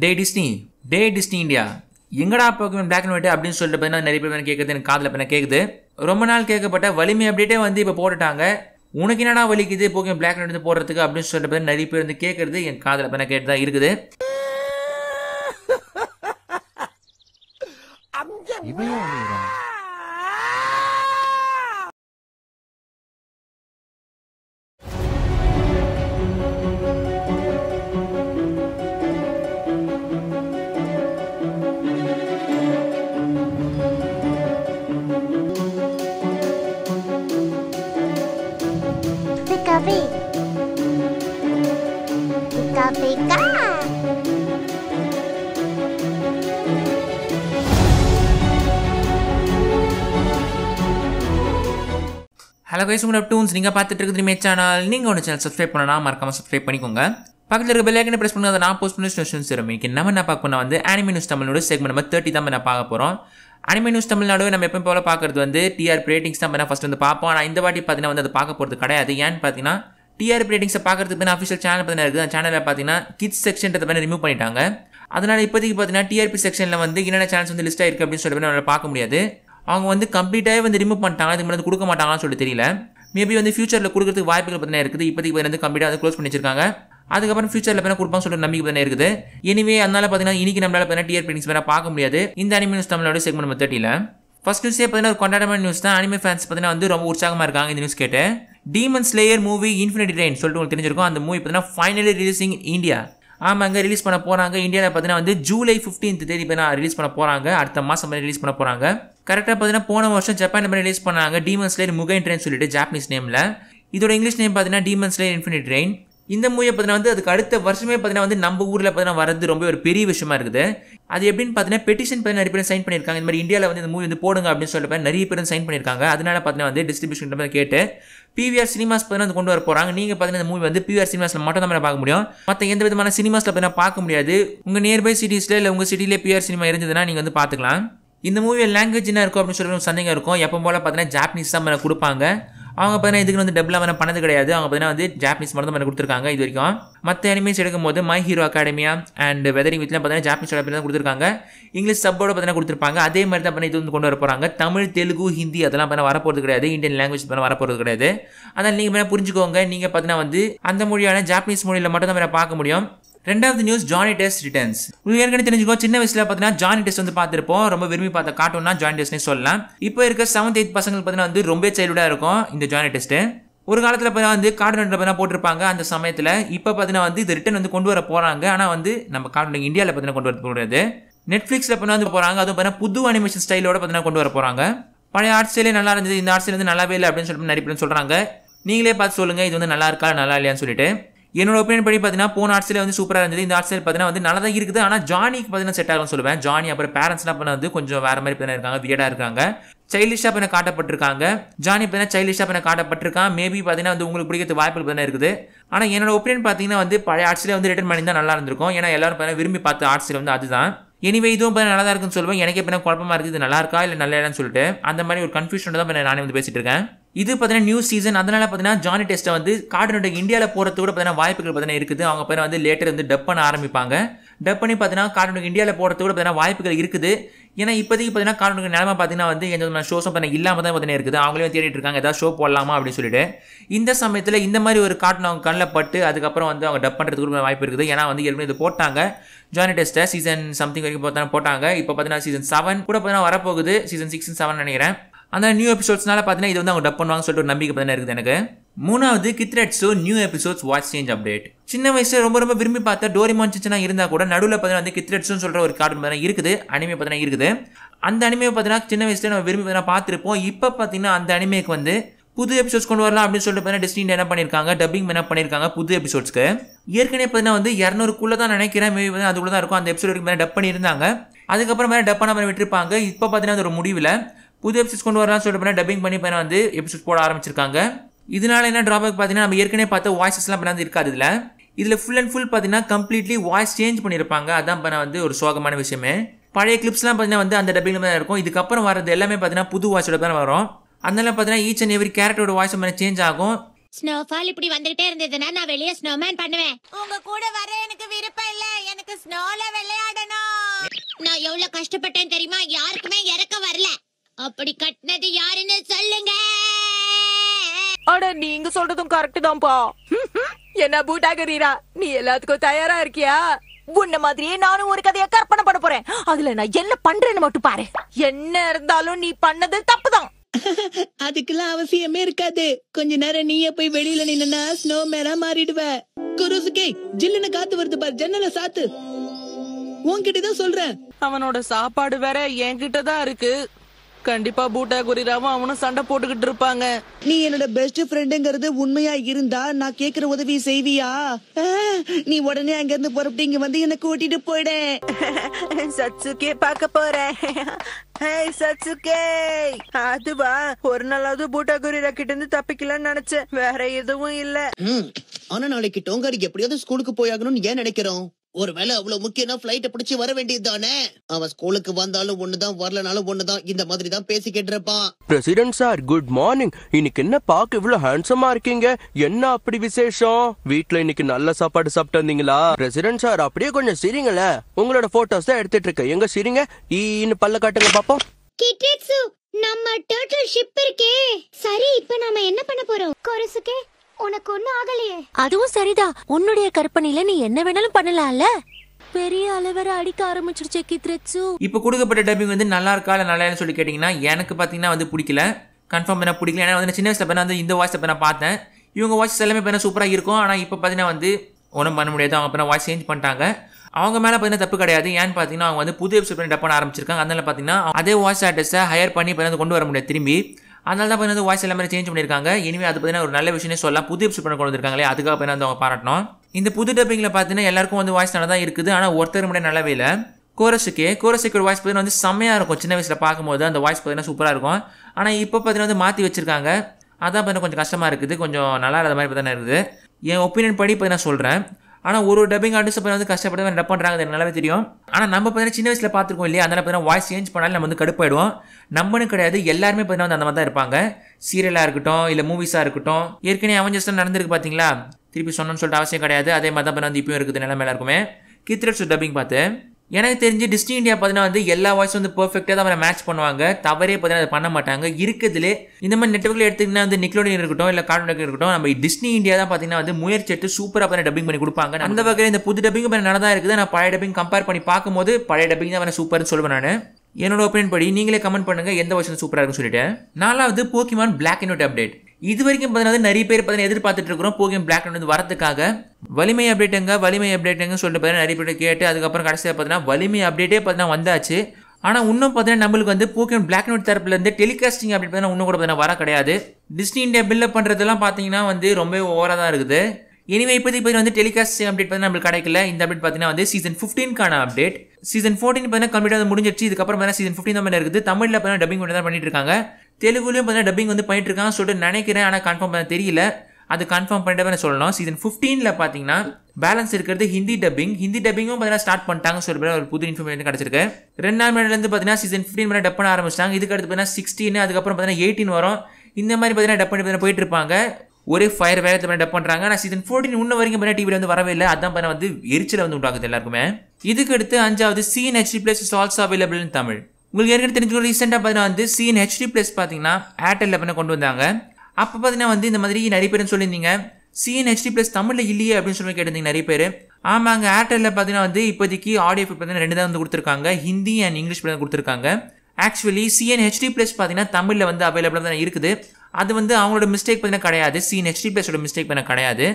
டே Disney டே Disney India எங்கடா போக்குவேன் பிளாக் அண்ட் ஒயிட் அப்படின்னு சொல்லிட்டு நிறைய பேர் கேட்குறது எனக்கு காதில் பண்ண கேட்குது ரொம்ப நாள் கேட்கப்பட்ட வலிமை அப்படியே வந்து இப்போ போட்டுட்டாங்க உனக்கு என்னடா வலிக்குது போக்குவேன் பிளாக் அண்ட் ஒயிட் போடுறதுக்கு அப்படின்னு சொல்லிட்டு நிறைய பேர் வந்து கேட்குறது என் காதில் பண்ண கேட்டு தான் இருக்குது இவன் கவி கவிகா ஹலோ கைஸ் உங்களோட டூன்ஸ் நீங்கள் பார்த்துட்டு இருக்குது மே சேனல் நீங்கள் ஒன்று சேனல் சப்ஸ்கிரைப் பண்ணனா மறக்காமல் சப்ஸ்கிரைப் பண்ணிக்கோங்க பக்கத்தில் இருக்க பெல்லைக்கனை ப்ரெஸ் பண்ணுங்க அதை நான் போஸ்ட் பண்ணி ஸ்டேஷன் சேரும் நம்ம என்ன பார்க்க போனால் வந்து ஆனிமி நியூஸ் தமிழோட செக்மெண்ட் நம்ம தேர்ட்டி தான் நான் பார்க்க போகிறோம் அனிமே நியூஸ் தமிழ்நாடு நம்ம எப்போ போல பார்க்குறது வந்து டிஆர்பி ரேட்டிங்ஸ் தான் நான் ஃபஸ்ட் வந்து பார்ப்போம் ஆனால் இந்த வாட்டி பார்த்தீங்கன்னா வந்து அதை பார்க்க போகிறது கிடையாது ஏன்னு பார்த்தீங்கன்னா டிஆர்பி ரேட்டிங்ஸை பார்க்குறதுக்கு பார்த்தீங்கன்னா அஃபிஷியல் சேனல் பார்த்தீங்கன்னா இருக்குது அந்த சேனலில் பார்த்தீங்கன்னா கிட்ஸ் செக்ஷன்றதை பண்ணி ரிமூவ் பண்ணிட்டாங்க அதனால் இப்போதைக்கு பார்த்தீங்கன்னா டிஆர்பி செக்ஷனில் வந்து என்னென்ன சேனல்ஸ் வந்து லிஸ்ட்டாக இருக்குது அப்படின்னு சொல்லி நம்மளால் பார்க்க முடியாது அவங்க வந்து கம்ப்ளீட்டாகவே வந்து ரிமூவ் பண்ணிட்டாங்க அதுக்கு முன்னாடி கொடுக்க மாட்டாங்கன்னு சொல்லி தெரியல மேபி வந்து ஃபியூச்சரில் கொடுக்குறதுக்கு வாய்ப்புகள் பார்த்தீங்கன்னா இருக்குது இப்போதைக்கு வந்து கம்ப்ளீட்டாக வந்து க்ளோஸ் பண்ணி வச்சிருக்காங்க அதுக்கப்புறம் ஃபியூச்சரில் பேனா கொடுப்பான் சொல்லிட்டு நம்பிக்கை தானே இருக்குது எனவே அதனால பார்த்தீங்கன்னா இன்னைக்கு நம்மளால பார்த்தீங்கன்னா டிஆர் பிடிங்ஸ் பேனா பார்க்க முடியாது இந்த அனிமல் நியூஸ் நம்மளோட செக்மெண்ட் நம்ம தேர்ட்டியில் ஃபர்ஸ்ட் நியூஸே பார்த்தீங்கன்னா ஒரு கொண்டாடமான நியூஸ் தான் அனிமே ஃபேன்ஸ் பார்த்தீங்கன்னா வந்து ரொம்ப உற்சாகமாக இருக்காங்க இந்த நியூஸ் கேட்டு Demon Slayer movie infinity train சொல்லிட்டு உங்களுக்கு தெரிஞ்சிருக்கும் அந்த மூவி பார்த்தீங்கன்னா ஃபைனலி ரிலீசிங் இந்தியா ஆமாங்க ரிலீஸ் பண்ண போகிறாங்க இந்தியாவில் பார்த்தீங்கன்னா வந்து ஜூலை ஃபிஃப்டீன்த் தேதி பண்ண ரிலீஸ் பண்ண போகிறாங்க அடுத்த மாதம் மாதிரி ரிலீஸ் பண்ண போகிறாங்க கரெக்டாக பார்த்தீங்கன்னா போன வருஷம் ஜப்பான் மாதிரி ரிலீஸ் பண்ணாங்க டீமன் ஸ்லேயர் முகைன் ட்ரெயின் சொல்லிட்டு ஜாப்பனீஸ் நேமில் இதோட இங்கிலீஷ் நேம் பார்த்தீங்கன்னா டீமன் ஸ்லேயர் இன்ஃபினிட் ரெயின் இந்த மூவியை பார்த்தீங்கன்னா வந்து அதுக்கு அடுத்த வருஷமே பார்த்தீங்கன்னா வந்து நம்ம ஊரில் பார்த்தீங்கன்னா வரது ரொம்ப ஒரு பெரிய விஷயமா இருக்குது அது எப்படின்னு பார்த்தீங்கன்னா பெட்டிஷன் பார்த்து நிறைய பேர் சைன் பண்ணியிருக்காங்க இந்த மாதிரி இந்தியாவில் வந்து இந்த மூவி வந்து போடுங்க அப்படின்னு சொல்லிட்டு நிறைய பேர் சைன் பண்ணியிருக்காங்க அதனால பார்த்தீங்கன்னா வந்து டிஸ்ட்ரிபியூஷன் கேட்டு பிவிஆர் சினிமாஸ் பார்த்தீங்கன்னா கொண்டு வர போகிறாங்க நீங்கள் பார்த்தீங்கன்னா இந்த மூவி வந்து பிவிஆர் சினிமாஸில் மட்டும் தான் பார்க்க முடியும் மற்ற எந்த விதமான சினிமாஸில் பார்த்தீங்கன்னா பார்க்க முடியாது உங்கள் நியர்பை சிட்டிஸில் இல்லை உங்கள் சிட்டியிலே பிஆர் சினிமா இருந்ததுன்னா நீங்கள் வந்து பார்த்துக்கலாம் இந்த மூவியில் லாங்குவேஜ் என்ன இருக்கும் அப்படின்னு சொல்லி சந்தேகம் இருக்கும் எப்போ போல் பார்த்தீங்கன்னா ஜாப்பனீஸ் தான் கொடுப்பாங்க அவங்க பார்த்தீங்கன்னா இதுக்கு வந்து டபுளாக வேணா பண்ணது கிடையாது அவங்க பார்த்தீங்கன்னா வந்து ஜாப்பனீஸ் மட்டும் தான் கொடுத்துருக்காங்க இது வரைக்கும் மற்ற அனிமேஸ் எடுக்கும்போது My Hero Academia and Weathering வித்லாம் பார்த்தீங்கன்னா ஜாப்பனீஸ் தான் கொடுத்துருக்காங்க இங்கிலீஷ் சப்போர்ட் பார்த்தீங்கன்னா கொடுத்துருப்பாங்க அதே மாதிரி தான் இது வந்து கொண்டு வர போகிறாங்க தமிழ் தெலுங்கு ஹிந்தி அதெல்லாம் பார்த்தா வரப்போகிறது கிடையாது இந்தியன் லாங்குவேஜ் பண்ண வரப்போகிறது கிடையாது அதனால் நீங்கள் பார்த்தீங்கன்னா புரிஞ்சுக்கோங்க நீங்கள் பார்த்தீங்கன்னா வந்து அந்த மொழியான ஜாப்பனீஸ் மொழியில் மட்டும் தான் பார்க்க முடியும் ரெண்டாவது நியூஸ் ஜானி டெஸ்ட் ரிட்டர்ன்ஸ் ஏற்கனவே தெரிஞ்சுக்கோ சின்ன வயசுல பாத்தீங்கன்னா ஜானி டெஸ்ட் வந்து பார்த்துருப்போம் ரொம்ப விரும்பி பார்த்த கார்ட்டூன்னா ஜாயின் டெஸ்ட்னு சொல்லலாம் இப்போ இருக்க செவன்த் எயித் பசங்களுக்கு பார்த்தீங்கன்னா வந்து ரொம்ப சைல்டுடாக இருக்கும் இந்த ஜாயின் டெஸ்ட் ஒரு காலத்தில் பார்த்தீங்கன்னா வந்து கார்டு பார்த்தீங்கன்னா போட்டிருப்பாங்க அந்த சமயத்தில் இப்போ பார்த்தீங்கன்னா வந்து இது ரிட்டன் வந்து கொண்டு வர போகிறாங்க ஆனால் வந்து நம்ம கார்ட்டூன் இந்தியாவில் பார்த்தீங்கன்னா கொண்டு வர போகிறது நெட்ஃப்ளிக்ஸில் பண்ண வந்து போகிறாங்க அதுவும் பார்த்தீங்கன்னா புது அனிமேஷன் ஸ்டைலோட பார்த்தீங்கன்னா கொண்டு வர போகிறாங்க பழைய ஸ்டைலே நல்லா இருந்தது இந்த ஆர்ட்ஸ்லேயே வந்து நல்லாவே இல்லை அப்படின்னு சொல்லிட்டு நிறைய பேர் சொல்கிறாங்க நீங்களே பார்த்து சொல்லுங்கள் இது வந்து நல்லா இருக்கா நல்லா இல்லையான்னு சொல்லிட்டு என்னோட ஒப்பீனியன் படி பார்த்தீங்கன்னா போன ஆர்ட்ஸில் வந்து சூப்பராக இருந்தது இந்த ஆர்ட்ஸில் பார்த்தீங்கன்னா வந்து நல்லா தான் இருக்குது ஆனால் ஜானிக்கு பார்த்தீங்கன்னா செட் ஆகும்னு சொல்லுவேன் ஜானி அப்புறம் பேரண்ட்ஸ்லாம் பண்ண வந்து கொஞ்சம் வேறு மாதிரி பார்த்தீங்கன்னா இருக்காங்க வியடாக இருக்காங்க சைல்டிஷாக பண்ண காட்டப்பட்டிருக்காங்க ஜானி பார்த்தீங்கன்னா சைல்டிஷாக பண்ண காட்டப்பட்டிருக்கான் மேபி பார்த்தீங்கன்னா வந்து உங்களுக்கு பிடிக்கிறது வாய்ப்புகள் தானே இருக்குது ஆனால் என்னோட ஒப்பீனியன் பார்த்தீங்கன்னா வந்து பழைய ஆர்ட்ஸில் வந்து ரிட்டர்ன் பண்ணி தான் நல்லா இருந்திருக்கும் ஏன்னா எல்லாரும் பார்த்தீங்கன்னா விரும்பி பார்த்து ஆர்ட்ஸில் வந்து அதுதான் எனிவே இதுவும் பண்ண நல்லா தான் இருக்குன்னு சொல்லுவேன் எனக்கு எப்படின்னா குழப்பமாக இருக்குது இது நல்லா இருக்கா இல்லை நல்லா இல்லைன்னு சொல்லிட்டு அந்த மாதிரி ஒரு கன்ஃபியூஷன் தான் நானே வந்து பேசிட்டு இருக்கேன் இது பார்த்தீங்கன்னா நியூ சீசன் அதனால் பார்த்தீங்கன்னா ஜானி டெஸ்ட்டை வந்து கார்டனுடைய இந்தியாவில் போகிறது கூட பார்த்தீங்கன்னா வாய்ப்புகள் பார்த்தீங்கன்னா இருக்குது அவங்க பேர் வந்து லேட்டர் வந்து டப் பண்ண ஆரம்பிப்பாங்க டப் பண்ணி பார்த்தீங்கன்னா கார்டனுக்கு இந்தியாவில் போகிறது கூட பார்த்தீங்கன்னா வாய்ப்புகள் இருக்குது ஏன்னா இப்போதைக்கு பார்த்தீங்கன்னா கார்டனுக்கு நிலமை பார்த்தீங்கன்னா வந்து எந்த ஷோஸும் பார்த்தீங்கன்னா இல்லாமல் தான் பார்த்தீங்கன்னா இருக்குது அவங்களே தேடிட்டு இருக்காங்க ஏதாவது ஷோ போடலாமா அப்படின்னு சொல்லிட்டு இந்த சமயத்தில் இந்த மாதிரி ஒரு கார்டன் அவங்க கண்ணில் பட்டு அதுக்கப்புறம் வந்து அவங்க டப் பண்ணுறதுக்கு கூட வாய்ப்பு இருக்குது ஏன்னா வந்து ஏற்கனவே இது போட்டாங்க ஜானி டெஸ்ட்டை சீசன் சம்திங் வரைக்கும் பார்த்தா போட்டாங்க இப்போ பார்த்தீங்கன்னா சீசன் செவன் கூட பார்த்தீங்கன்னா வரப்போகுது சீசன் சிக்ஸ் செவன் நினைக்கிறேன் அந்த நியூ எபிசோட்ஸ்னால பார்த்தீங்கன்னா இது வந்து அவங்க டப் பண்ணுவாங்க சொல்லிட்டு ஒரு நம்பிக்கை பார்த்தீங்கன்னா இருக்குது எனக்கு மூணாவது கித்ரெட் show new episodes watch change update சின்ன வயசில் ரொம்ப ரொம்ப விரும்பி பார்த்த டோரிமான் சிச்சனா இருந்தால் கூட நடுவில் பார்த்தீங்கன்னா வந்து கித்ரெட்ஸ்னு சொல்கிற ஒரு கார்டு பார்த்தீங்கன்னா இருக்குது அனிமே பார்த்தீங்கன்னா இருக்குது அந்த அனிமே பார்த்தீங்கன்னா சின்ன வயசுல நம்ம விரும்பி பார்த்தீங்கன்னா பார்த்துருப்போம் இப்போ பார்த்தீங்கன்னா அந்த அனிமேக்கு வந்து புது எபிசோட்ஸ் கொண்டு வரலாம் அப்படின்னு சொல்லிட்டு பார்த்தீங்கன்னா டெஸ்டின் என்ன பண்ணியிருக்காங்க டப்பிங் என்ன பண்ணியிருக்காங்க புது எபிசோட்ஸ்க்கு ஏற்கனவே பார்த்தீங்கன்னா வந்து இரநூறுக்குள்ளே தான் நினைக்கிறேன் மேபி வந்து அதுக்குள்ளே தான் இருக்கும் அந்த எபிசோட் வரைக்கும் டப் பண்ணியிருந்தாங்க அதுக்கப்புறம் மேலே டப் பண்ண மாதிரி விட்டுருப்பாங்க இப்போ பார்த்தீங்கன்னா அது ஒரு முடிவில் புது எபிசோட்ஸ் கொண்டு வரலாம் சொல்லிட்டு டப்பிங் பண்ணி பண்ண வந்து எபிசோட் போட ஆரம்பிச்சிருக்காங்க இதனால என்ன ட்ராபேக் பார்த்தீங்கன்னா நம்ம ஏற்கனவே பார்த்த வாய்ஸஸ்லாம் பண்ணாந்து இருக்காது இதில் இதில் ஃபுல் அண்ட் ஃபுல் பார்த்தீங்கன்னா கம்ப்ளீட்லி வாய்ஸ் சேஞ்ச் பண்ணியிருப்பாங்க அதான் பண்ண வந்து ஒரு சோகமான விஷயமே பழைய கிளிப்ஸ்லாம் பார்த்தீங்கன்னா வந்து அந்த டப்பிங்கில் தான் இருக்கும் இதுக்கப்புறம் வரது எல்லாமே பார்த்தீங்கன்னா புது வாய்ஸோட தான் வரும் அதனால பார்த்தீங்கன்னா ஈச் அண்ட் எவ்ரி கேரக்டரோட வாய்ஸ் மாதிரி சேஞ்ச் ஆகும் ஸ்னோஃபால் இப்படி வந்துட்டே இருந்ததுன்னா நான் வெளியே ஸ்னோமேன் பண்ணுவேன் உங்க கூட வர எனக்கு விருப்பம் இல்ல எனக்கு ஸ்னோல விளையாடணும் நான் எவ்வளவு கஷ்டப்பட்டேன் தெரியுமா யாருக்குமே இறக்க வரல அப்படி கட்டினது யாருன்னு சொல்லுங்க அட நீங்க சொல்றதும் கரெக்ட் தான்ப்பா என்ன கரீரா நீ எல்லாத்துக்கும் தயாரா இருக்கியா உன்ன மாதிரியே நானும் ஒரு கதையை கற்பனை பண்ண போறேன் அதுல நான் என்ன பண்றேன்னு மட்டும் பாரு என்ன இருந்தாலும் நீ பண்ணது தப்புதான் அதுக்கெல்லாம் அவசியமே இருக்காது கொஞ்ச நேரம் நீயே போய் வெளியில நின்னா ஸ்னோ மேனா மாறிடுவ குருசுகே ஜில்லுன்னு காத்து வருது பாரு ஜன்னல சாத்து உன்கிட்டதான் சொல்றேன் அவனோட சாப்பாடு வேற என்கிட்டதான் இருக்கு கண்டிப்பா பூட்டா குறிராம அவனும் சண்டை போட்டுக்கிட்டு இருப்பாங்க நீ என்னோட பெஸ்ட் ஃப்ரெண்டுங்கிறது உண்மையா இருந்தா நான் கேக்குற உதவி செய்வியா நீ உடனே அங்க இருந்து புறப்பட்டு இங்க வந்து என்ன கூட்டிட்டு போயிடு சச்சுக்கே பாக்க போறேன் சச்சுக்கே அதுவா ஒரு நாளாவது பூட்டா குறிரா கிட்ட இருந்து தப்பிக்கலாம்னு நினைச்சேன் வேற எதுவும் இல்ல ஆனா நாளைக்கு டோங்காரி எப்படியாவது ஸ்கூலுக்கு போயாகணும்னு ஏன் நினைக்கிறோம் ஒருவேளை அவ்வளவு முக்கியம்னா பிளைட்ட பிடிச்சி வர வேண்டியது தானே அவன் ஸ்கூலுக்கு வந்தாலும் ஒண்ணுதான் வரலனாலும் ஒண்ணுதான் இந்த மாதிரி தான் பேசிக்கிட்டு இருப்பான் பிரசிடென்ட் சார் குட் மார்னிங் இன்னைக்கு என்ன பாக்க இவ்வளவு ஹேண்ட்ஸமா இருக்கீங்க என்ன அப்படி விசேஷம் வீட்ல இன்னைக்கு நல்ல சாப்பாடு சாப்பிட்டு வந்தீங்களா பிரசிடென்ட் சார் அப்படியே கொஞ்சம் சிரிங்கள உங்களோட போட்டோஸ் தான் எடுத்துட்டு இருக்கேன் எங்க சிரிங்க ஈன்னு பல்ல காட்டுங்க பாப்போம் நம்ம டர்ட்டில் ஷிப் இருக்கே சரி இப்ப நாம என்ன பண்ண போறோம் கொரசுக்கே உனக்கு ஒண்ணும் ஆகலையே அதுவும் சரிதா உன்னுடைய கற்பனையில நீ என்ன வேணாலும் பண்ணலாம்ல பெரிய அளவர அடிக்க ஆரம்பிச்சிருச்சே கித்ரட்சு இப்போ கொடுக்கப்பட்ட டப்பிங் வந்து நல்லா இருக்கா இல்லை நல்லா சொல்லி கேட்டிங்கன்னா எனக்கு பார்த்தீங்கன்னா வந்து பிடிக்கல கன்ஃபார்ம் பண்ண பிடிக்கல ஏன்னா வந்து சின்ன வயசில் பண்ண வந்து இந்த வாய்ஸ் நான் பார்த்தேன் இவங்க வாய்ஸ் எல்லாமே பண்ண சூப்பராக இருக்கும் ஆனால் இப்போ பார்த்தீங்கன்னா வந்து ஒன்றும் பண்ண முடியாது அவங்க பண்ண வாய்ஸ் சேஞ்ச் பண்ணிட்டாங்க அவங்க மேலே பார்த்தீங்கன்னா தப்பு கிடையாது ஏன்னு பார்த்தீங்கன்னா அவங்க வந்து புது எபிசோட் பண்ணி டப் பண்ண ஆரம்பிச்சிருக்காங்க அதனால பார்த்தீங்கன்னா அதே வாய்ஸ் ஆர்டிஸ்ட்டை ஹையர் பண்ணி இப்போ கொண்டு வர முடியாது திரும்பி அதனால தான் பார்த்தீங்கன்னா வாய்ஸ் எல்லாமே சேஞ்ச் பண்ணியிருக்காங்க இனிமேல் அது பார்த்தீங்கன்னா ஒரு நல்ல விஷயம் சொல்லலாம் புது எபிசோட் பண்ண கொண்டு வந்திருக்காங்களே அதுக்காக பார்த்தீங்கன்னா வந்து அவங்க பாராட்டணும் இந்த புது டப்பிங்கில் பார்த்தீங்கன்னா எல்லாருக்கும் வந்து வாய்ஸ் நல்லா தான் இருக்குது ஆனால் ஒருத்தர் மட்டும் நல்லாவே இல்லை கோரஸுக்கு கோரஸுக்கு ஒரு வாய்ஸ் பார்த்தீங்கன்னா வந்து செம்மையாக இருக்கும் சின்ன வயசில் பார்க்கும்போது அந்த வாய்ஸ் பார்த்தீங்கன்னா சூப்பராக இருக்கும் ஆனால் இப்போ பார்த்தீங்கன்னா வந்து மாற்றி வச்சிருக்காங்க அதான் பார்த்தீங்கன்னா கொஞ்சம் கஷ்டமாக இருக்குது கொஞ்சம் நல்லா இருந்த மாதிரி பார்த்தீங்கன்னா இருக்குது என் ஒப்பீனியன் படி இப்போ நான் சொல்கிறேன் ஆனால் ஒரு டப்பிங் ஆர்டிஸ்ட் இப்போ வந்து கஷ்டப்பட்டு டப் பண்ணுறாங்க எனக்கு நல்லாவே தெரியும் ஆனால் நம்ம பார்த்தீங்கன்னா சின்ன வயசில் பார்த்துருக்கோம் இல்லையா அதனால் பார்த்தீங்கன்னா வாய்ஸ் சேஞ்ச் பண்ணாலும் நம்ம வந்து கடுப்பாயிடுவோம் நம்மனு கிடையாது எல்லாருமே பார்த்தீங்கன்னா வந்து அந்த மாதிரி தான் இருப்பாங்க சீரியலாக இருக்கட்டும் இல்லை மூவிஸாக இருக்கட்டும் ஏற்கனவே அவஞ்சர்ஸ்லாம் நடந்திருக்கு பார்த்தீங்களா திருப்பி சொன்னோன்னு சொல்லிட்டு அவசியம் கிடையாது அதே மாதிரி தான் வந்து இப்பயும் இருக்குது நிலமையில இருக்குமே கித்ரட்ஸ் டப்பிங் பார்த்து எனக்கு தெரிஞ்சு டிஸ்னி இந்தியா பார்த்தீங்கன்னா வந்து எல்லா வாய்ஸும் வந்து பர்ஃபெக்டாக தான் அவரை மேட்ச் பண்ணுவாங்க தவறே பார்த்தீங்கன்னா அதை பண்ண மாட்டாங்க இருக்கிறதுலே இந்த மாதிரி நெட்ஒர்க்கில் எடுத்துக்கிட்டா வந்து நிக்லோடியன் இருக்கட்டும் இல்லை கார்டூன் இருக்கட்டும் நம்ம டிஸ்னி இந்தியா தான் பார்த்தீங்கன்னா வந்து முயற்சி எடுத்து சூப்பராக பண்ணி டப்பிங் பண்ணி கொடுப்பாங்க அந்த வகையில் இந்த புது டப்பிங் பண்ண நடந்தா இருக்குது நான் பழைய டப்பிங் கம்பேர் பண்ணி பார்க்கும்போது பழைய டப்பிங் தான் அவரை சூப்பர்னு சொல்லுவேன் நான் என்னோட ஒப்பீனியன் படி நீங்களே கமெண்ட் பண்ணுங்கள் எந்த வருஷம் சூப்பராக இருக்குன்னு சொல்லிட்டு நாலாவது Pokémon black and white update இது வரைக்கும் பார்த்தீங்கன்னா வந்து நிறைய பேர் பார்த்தீங்கன்னா எதிர்பார்த்துட்டு இருக்கிறோம் போகியம் பிளாக் வந்து வரதுக்காக வலிமை அப்டேட்டுங்க வலிமை எங்க சொல்லிட்டு பார்த்தீங்கன்னா நிறைய பேர் கேட்டு அதுக்கப்புறம் கடைசியாக பார்த்தீங்கன்னா வலிமை அப்டேட்டே பார்த்தீங்கன்னா வந்தாச்சு ஆனால் இன்னும் பார்த்தீங்கன்னா நம்மளுக்கு வந்து போக்கியம் பிளாக் நோட் தரப்புலேருந்து டெலிகாஸ்டிங் அப்டேட் பார்த்தீங்கன்னா இன்னும் கூட பார்த்தீங்கன்னா வர கிடையாது டிஸ்னி இந்தியா பில்ல பண்ணுறதுலாம் பார்த்தீங்கன்னா வந்து ரொம்ப ஓவராக தான் இருக்குது இனிமே இப்போதைக்கு இப்போ வந்து டெலிகாஸ்ட் அப்டேட் பார்த்தீங்கன்னா நம்மளுக்கு கிடைக்கல இந்த அப்டேட் பார்த்தீங்கன்னா வந்து சீசன் ஃபிஃப்டீன்கான அப்டேட் சீசன் ஃபோர்டீன் பார்த்தீங்கன்னா கம்ப்ளீட்டாக முடிஞ்சிருச்சு இதுக்கப்புறம் பார்த்தீங்கன்னா சீசன் ஃபிஃப்டீன் தான் இருக்குது தமிழில் பார்த்தீங்கன்னா டப்பிங் பண்ணி தான் பண்ணிட்டு இருக்காங்க தெலுங்குலேயும் பார்த்தீங்கன்னா டப்பிங் வந்து பண்ணிட்டுருக்கான்னு சொல்லிட்டு நினைக்கிறேன் ஆனால் கன்ஃபார்ம் பண்ண தெரியல அது கன்ஃபார்ம் பண்ணிட்டு சொல்லலாம் சீசன் ஃபிஃப்டீனில் பார்த்தீங்கன்னா பேலன்ஸ் இருக்கிறது ஹிந்தி டப்பிங் ஹிந்தி டப்பிங்கும் பார்த்தீங்கன்னா ஸ்டார்ட் பண்ணிட்டாங்க சொல்லி ஒரு புது இன்ஃபர்மேஷன் கிடச்சிருக்கு ரெண்டாம் மேலேருந்து பார்த்தீங்கன்னா சீசன் ஃபிஃப்டின் மேலே டப் பண்ண ஆரம்பிச்சிட்டாங்க இதுக்கு அடுத்து பார்த்தீங்கன்னா சிக்ஸ்டீன் அதுக்கப்புறம் பார்த்தீங்கன்னா எயிட்டின் வரும் இந்த மாதிரி பார்த்தீங்கன்னா டப் பண்ணி போயிட்டு இருப்பாங்க ஒரே ஃபயர் வேலை டப் பண்ணுறாங்க ஆனால் சீசன் ஃபோர்டீன் இன்னும் வரைக்கும் பார்த்தீங்கன்னா டிவியில் வந்து வரவே இல்லை அதான் பார்த்தீங்கன்னா வந்து எரிச்சல் வந்து உண்டாகுது எல்லாருக்குமே இதுக்கு அடுத்து அஞ்சாவது scene H plus also available in Tamil உங்களுக்கு ஏற்கனவே தெரிஞ்சுக்கணும் ரீசெண்டாக பார்த்தீங்கன்னா வந்து சீன் ஹெச்டி ப்ளஸ் பார்த்தீங்கன்னா ஏர்டெல்ல பண்ண கொண்டு வந்தாங்க அப்போ பார்த்தீங்கன்னா வந்து இந்த மாதிரி நிறைய பேர் சொல்லியிருந்தீங்க சிஎன் ஹெச்டி ப்ளஸ் தமிழில் இல்லையே அப்படின்னு சொல்லி கேட்டிருந்தீங்க நிறைய பேர் ஆமாங்க ஏர்டெல்லில் பார்த்தீங்கன்னா வந்து இப்போதைக்கு ஆடியோ பார்த்தீங்கன்னா ரெண்டு தான் வந்து கொடுத்துருக்காங்க ஹிந்தி அண்ட் இங்கிலீஷ் தான் கொடுத்துருக்காங்க ஆக்சுவலி சிஎன் ஹெச்டி ப்ளஸ் பார்த்தீங்கன்னா தமிழில் வந்து அவைலபிளாக தான் இருக்குது அது வந்து அவங்களோட மிஸ்டேக் பார்த்தீங்கன்னா கிடையாது சிஎன் ஹெச்டி ப்ளஸோட மிஸ்டேக் பண்ண கிடையாது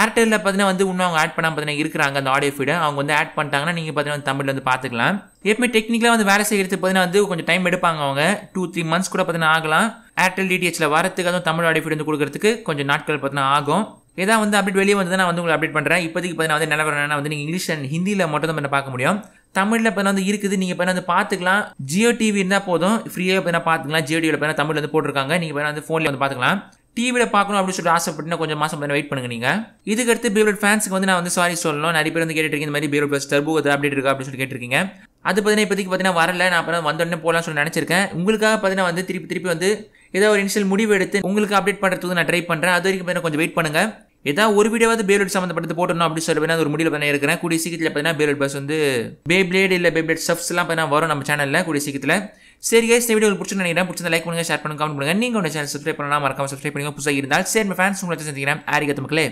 ஏர்டெல்லில் பார்த்தீங்கன்னா வந்து இன்னும் அவங்க ஆட் பண்ணால் பார்த்தீங்கன்னா இருக்கிறாங்க அந்த ஆடியோ ஃபீடை அவங்க வந்து ஆட் பண்ணிட்டாங்கன்னா நீங்கள் பார்த்தீங்கன்னா தமிழில் வந்து பார்த்துக்கலாம் எப்பவுமே டெக்னிக்கலாக வந்து வேலை செய்கிறது பார்த்தீங்கன்னா வந்து கொஞ்சம் டைம் எடுப்பாங்க அவங்க டூ த்ரீ மந்த்ஸ் கூட பார்த்தீங்கன்னா ஆகலாம் ஏர்டெல் டிடிஎச்சில் வரத்துக்கு அதுவும் தமிழ் ஆடியோ ஃபீட் வந்து கொடுக்கறதுக்கு கொஞ்சம் நாட்கள் பார்த்தீங்கன்னா ஆகும் ஏதாவது வந்து அப்டேட் வெளியே வந்து நான் வந்து உங்களை அப்டேட் பண்ணுறேன் இப்போதைக்கு பார்த்தீங்கன்னா வந்து நிலவரம் வந்து நீங்கள் இங்கிலீஷ் அண்ட் ஹிந்தியில் மட்டும் தான் பார்க்க முடியும் தமிழில் இப்போ வந்து இருக்குது நீங்கள் இப்போ வந்து பார்த்துக்கலாம் ஜியோ டிவி இருந்தால் போதும் ஃப்ரீயாக இப்போ பார்த்துக்கலாம் ஜியோ டிவியில் இப்போ தமிழில் வந்து போட்டிருக்காங்க நீங்கள் இப்போ வந்து ஃபோனில் வந்து பார்த்துக்கலாம் டிவியில் பார்க்கணும் அப்படின்னு சொல்லிட்டு ஆசைப்பட்டுனா கொஞ்சம் மாதம் பண்ணி வெயிட் பண்ணுங்க நீங்கள் இதுக்கடுத்து பீரோட் ஃபேன்ஸுக்கு வந்து நான் வந்து சாரி சொல்லணும் நிறைய பேர் வந்து கேட்டுருக்கீங்க இந்த மாதிரி பீரோட் ப்ளஸ் டர்போ அப்டேட் இருக்கா அப்படின்னு சொல்லி கேட்டிருக்கீங்க அது பார்த்தீங்கன்னா இப்போதைக்கு பார்த்தீங்கன்னா வரல நான் அப்புறம் வந்தோடனே போகலாம்னு சொல்லி நினச்சிருக்கேன் உங்களுக்காக பார்த்தீங்கன்னா வந்து திருப்பி திருப்பி வந்து ஏதாவது ஒரு இனிஷியல் முடிவு எடுத்து உங்களுக்கு அப்டேட் பண்ணுறதுக்கு நான் ட்ரை பண்ணுறேன் அது வரைக்கும் கொஞ்சம் வெயிட் பண்ணுங்கள் ஏதாவது ஒரு வீடியோவாவது பேரோட் சம்மந்தப்பட்டு போட்டணும் அப்படின்னு சொல்லி ஒரு முடிவு பண்ண இருக்கிறேன் கூடிய சீக்கிரத்தில் பார்த்தீங்கன்னா பேரோட் பஸ் வந்து பேப்ளேட் இல்லை பேப்ளேட் ஸ்டப்ஸ்லாம் பார்த்தீங்கன்னா வரும் நம்ம சேனலில் கூடிய சீக்கிரத்தில் சரி கைஸ் இந்த வீடியோ பிடிச்சிருந்து நினைக்கிறேன் பிடிச்சிருந்த லைக் பண்ணுங்க ஷேர் பண்ணுங்க கமெண்ட் பண்ணுங்க நீங்கள் உங்கள் சேனல் சப்ஸ்கிரைப் பண்ணலாம் மறக்காம சப்ஸ்கிரைப் பண்ணுங்க புதுசாக இருந்தால் சரி ஃபேன்ஸ் உங்களை சந்திக்கிறேன் ஆரிகத்து மக்களே